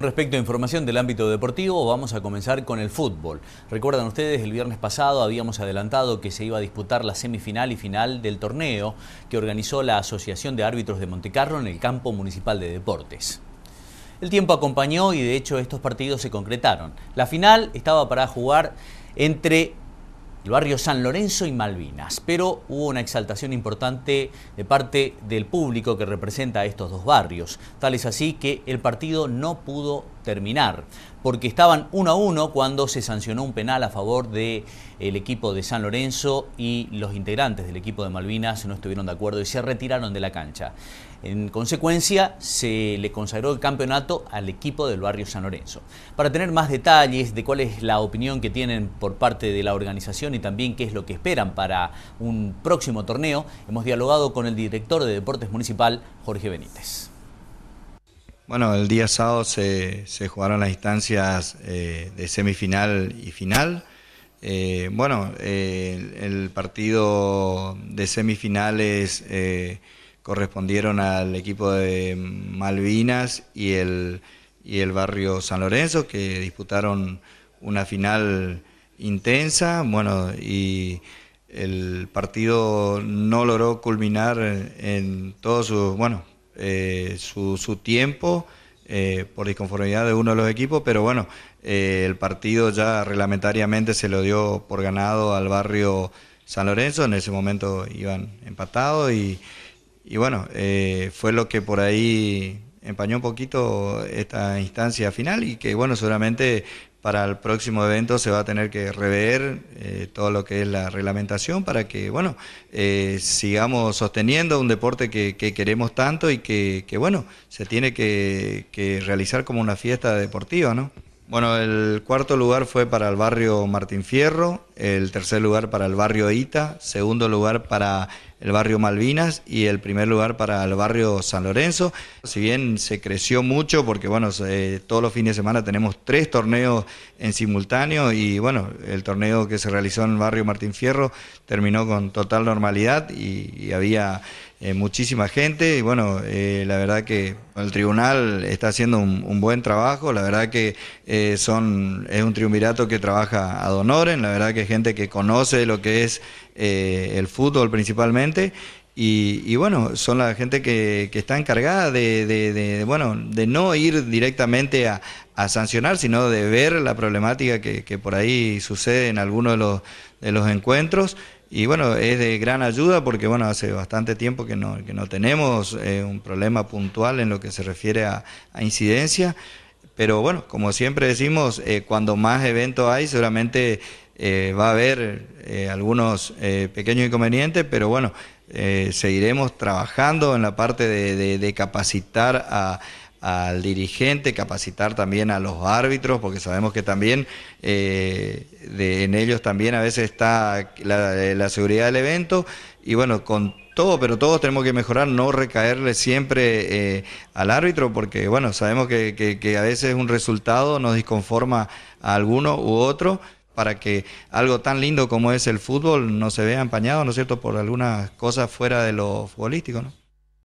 Respecto a información del ámbito deportivo, vamos a comenzar con el fútbol. Recuerdan ustedes, el viernes pasado habíamos adelantado que se iba a disputar la semifinal y final del torneo que organizó la Asociación de Árbitros de Montecarlo en el campo municipal de deportes. El tiempo acompañó y de hecho estos partidos se concretaron. La final estaba para jugar entre el barrio San Lorenzo y Malvinas, pero hubo una exaltación importante de parte del público que representa a estos dos barrios. Tal es así que el partido no pudo terminar, porque estaban uno a uno cuando se sancionó un penal a favor del equipo de San Lorenzo y los integrantes del equipo de Malvinas no estuvieron de acuerdo y se retiraron de la cancha. En consecuencia, se le consagró el campeonato al equipo del barrio San Lorenzo. Para tener más detalles de cuál es la opinión que tienen por parte de la organización y también qué es lo que esperan para un próximo torneo, hemos dialogado con el director de Deportes Municipal, Jorge Benítez. Bueno, el día sábado se, jugaron las instancias eh, de semifinal y final. Eh, bueno, eh, el, partido de semifinales correspondieron al equipo de Malvinas y el, y el barrio San Lorenzo, que disputaron una final intensa. Bueno, y el partido no logró culminar en todos sus, bueno, eh, su, tiempo eh, por disconformidad de uno de los equipos, pero bueno, eh, el partido ya reglamentariamente se lo dio por ganado al barrio San Lorenzo, en ese momento iban empatados y, y bueno, fue lo que por ahí empañó un poquito esta instancia final y que, bueno, seguramente para el próximo evento se va a tener que rever eh, todo lo que es la reglamentación para que, bueno, eh, sigamos sosteniendo un deporte que, queremos tanto y que, bueno, se tiene que, que, realizar como una fiesta deportiva, ¿no? Bueno, el cuarto lugar fue para el barrio Martín Fierro, el tercer lugar para el barrio Ita, segundo lugar para el barrio Malvinas y el primer lugar para el barrio San Lorenzo. Si bien se creció mucho, porque bueno, todos los fines de semana tenemos tres torneos en simultáneo y bueno, el torneo que se realizó en el barrio Martín Fierro terminó con total normalidad y, había eh, muchísima gente y bueno, eh, la verdad que el tribunal está haciendo un, buen trabajo, la verdad que eh, son, es un triunvirato que trabaja a donoren, la verdad que gente que conoce lo que es eh, el fútbol principalmente. Y, bueno, son la gente que, que está encargada de, bueno, de no ir directamente a, a sancionar, sino de ver la problemática que, que por ahí sucede en algunos de los, de los encuentros. Y bueno, es de gran ayuda porque bueno, hace bastante tiempo que no, que no tenemos eh, un problema puntual en lo que se refiere a, a incidencia. Pero bueno, como siempre decimos, eh, cuando más eventos hay, seguramente eh, va a haber eh, algunos eh, pequeños inconvenientes, pero bueno, seguiremos trabajando en la parte de, capacitar al dirigente, capacitar también a los árbitros, porque sabemos que también en ellos también a veces está la, seguridad del evento. Y bueno, con todo, pero todos tenemos que mejorar, no recaerle siempre al árbitro, porque bueno, sabemos que a veces un resultado nos disconforma a alguno u otro para que algo tan lindo como es el fútbol no se vea empañado, ¿no es cierto?, por algunas cosas fuera de lo futbolístico, ¿no?